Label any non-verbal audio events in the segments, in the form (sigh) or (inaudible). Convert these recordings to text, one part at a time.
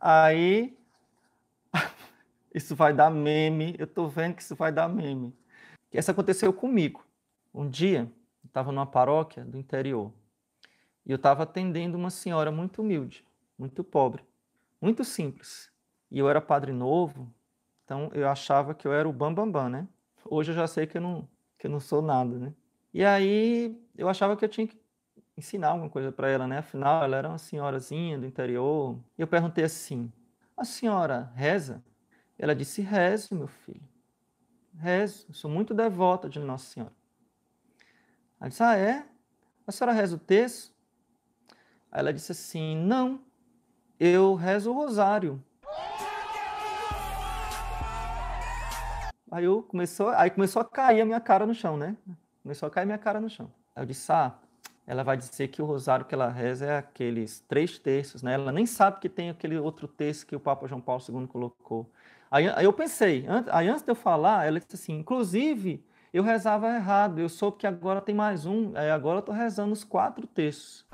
Aí (laughs) isso vai dar meme. Eu tô vendo que isso vai dar meme. Isso aconteceu comigo. Um dia, eu estava numa paróquia do interior e eu estava atendendo uma senhora muito humilde, muito pobre, muito simples. E eu era padre novo, então eu achava que eu era o bambambam, bam, bam, né? Hoje eu já sei que eu não, que eu não sou nada, né? E aí eu achava que eu tinha que ensinar alguma coisa para ela, né? Afinal, ela era uma senhorazinha do interior. E eu perguntei assim: A senhora reza? Ela disse: Rezo, meu filho. Rezo. Eu sou muito devota de Nossa Senhora. Ela disse: Ah, é? A senhora reza o texto? Aí ela disse assim: Não, eu rezo o rosário. Aí eu começou, aí começou a cair a minha cara no chão, né? Começou a cair a minha cara no chão. Aí eu disse: Ah, ela vai dizer que o rosário que ela reza é aqueles três terços, né? Ela nem sabe que tem aquele outro terço que o Papa João Paulo II colocou. Aí, aí eu pensei, aí antes de eu falar, ela disse assim, inclusive, eu rezava errado, eu soube que agora tem mais um, aí agora eu tô rezando os quatro terços.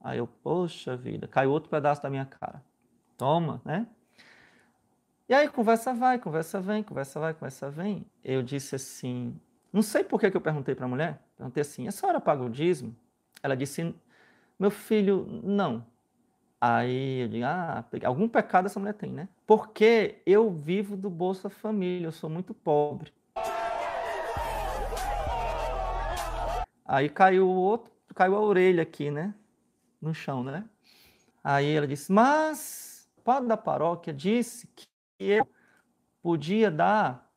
Aí eu, poxa vida, caiu outro pedaço da minha cara. Toma, né? E aí conversa vai, conversa vem, conversa vai, conversa vem. Eu disse assim, não sei por que, eu perguntei para a mulher, perguntei assim, a senhora paga o dízimo? Ela disse, meu filho, não. Aí eu digo, ah, algum pecado essa mulher tem, né? Porque eu vivo do Bolsa Família, eu sou muito pobre. Aí caiu o outro, caiu a orelha aqui, né? No chão, né? Aí ela disse, mas o padre da paróquia disse que eu podia dar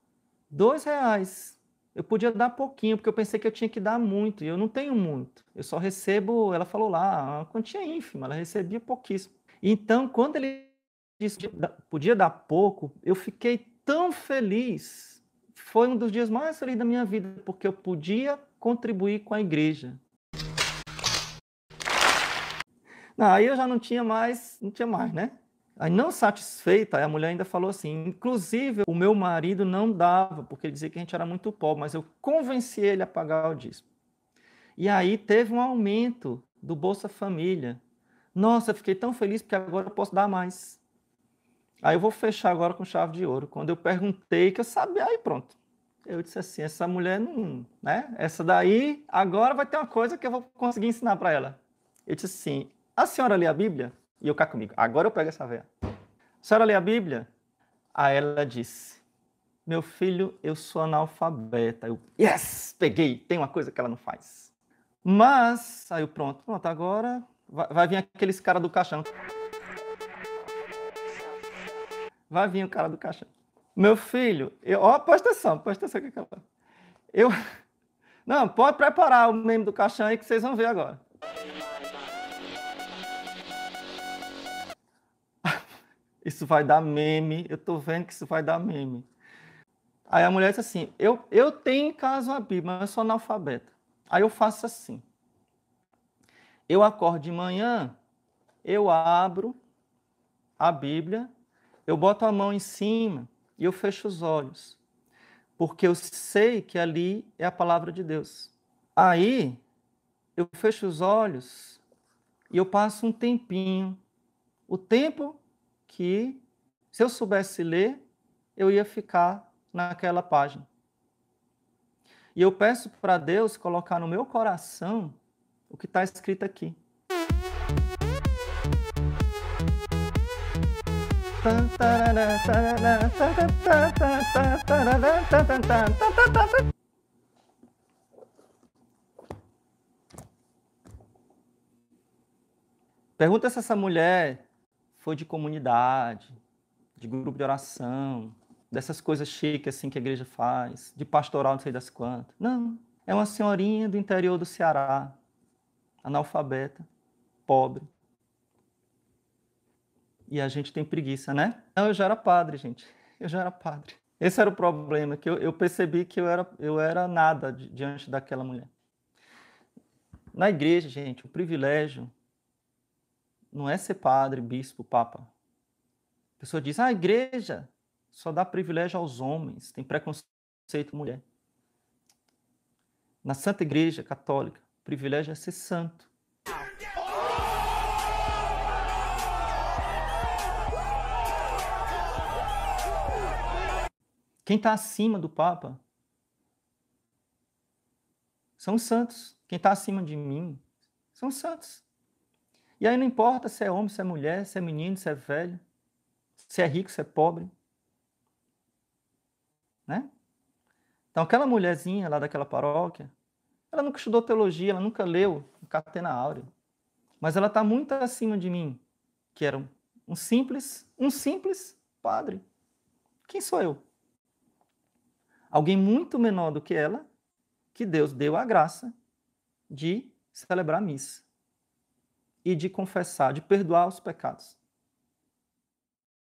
dois reais. Eu podia dar pouquinho, porque eu pensei que eu tinha que dar muito, e eu não tenho muito. Eu só recebo, ela falou lá, uma quantia ínfima, ela recebia pouquíssimo. Então, quando ele disse que podia dar pouco, eu fiquei tão feliz. Foi um dos dias mais felizes da minha vida, porque eu podia contribuir com a igreja. Não, aí eu já não tinha mais, não tinha mais, né? Aí, não satisfeita, a mulher ainda falou assim: inclusive, o meu marido não dava, porque ele dizia que a gente era muito pobre, mas eu convenci ele a pagar o dízimo. E aí teve um aumento do Bolsa Família. Nossa, fiquei tão feliz porque agora eu posso dar mais. Aí eu vou fechar agora com chave de ouro. Quando eu perguntei, que eu sabia, aí pronto. Eu disse assim: essa mulher não. Né? Essa daí, agora vai ter uma coisa que eu vou conseguir ensinar para ela. Eu disse assim: a senhora lê a Bíblia? E eu cá comigo, agora eu pego essa vela A senhora lê a Bíblia? Aí ela disse, meu filho, eu sou analfabeta. Eu, yes, peguei, tem uma coisa que ela não faz. Mas, aí eu, pronto, pronto, agora vai, vai vir aqueles cara do caixão. Vai vir o cara do caixão. Meu filho, eu, ó, presta atenção, presta atenção que aquela... É eu... (laughs) Não, pode preparar o meme do caixão aí que vocês vão ver agora. isso vai dar meme, eu tô vendo que isso vai dar meme. Aí a mulher disse assim: eu, eu tenho em casa uma Bíblia, mas eu sou analfabeta. Aí eu faço assim. Eu acordo de manhã, eu abro a Bíblia, eu boto a mão em cima e eu fecho os olhos. Porque eu sei que ali é a palavra de Deus. Aí eu fecho os olhos e eu passo um tempinho. O tempo que se eu soubesse ler, eu ia ficar naquela página. E eu peço para Deus colocar no meu coração o que está escrito aqui. Pergunta se essa mulher foi de comunidade, de grupo de oração, dessas coisas chiques assim que a igreja faz, de pastoral não sei das quantas. Não, é uma senhorinha do interior do Ceará, analfabeta, pobre. E a gente tem preguiça, né? Não, eu já era padre, gente. Eu já era padre. Esse era o problema, que eu, eu percebi que eu era, eu era nada diante daquela mulher. Na igreja, gente, o privilégio não é ser padre, bispo, papa. A pessoa diz: ah, a igreja só dá privilégio aos homens, tem preconceito mulher. Na Santa Igreja Católica, privilégio é ser santo. Quem está acima do Papa são os santos. Quem está acima de mim são os santos. E aí não importa se é homem, se é mulher, se é menino, se é velho, se é rico, se é pobre. Né? Então, aquela mulherzinha lá daquela paróquia, ela nunca estudou teologia, ela nunca leu Catena Áurea, mas ela está muito acima de mim, que era um, simples, um simples padre. Quem sou eu? Alguém muito menor do que ela, que Deus deu a graça de celebrar a missa e de confessar, de perdoar os pecados.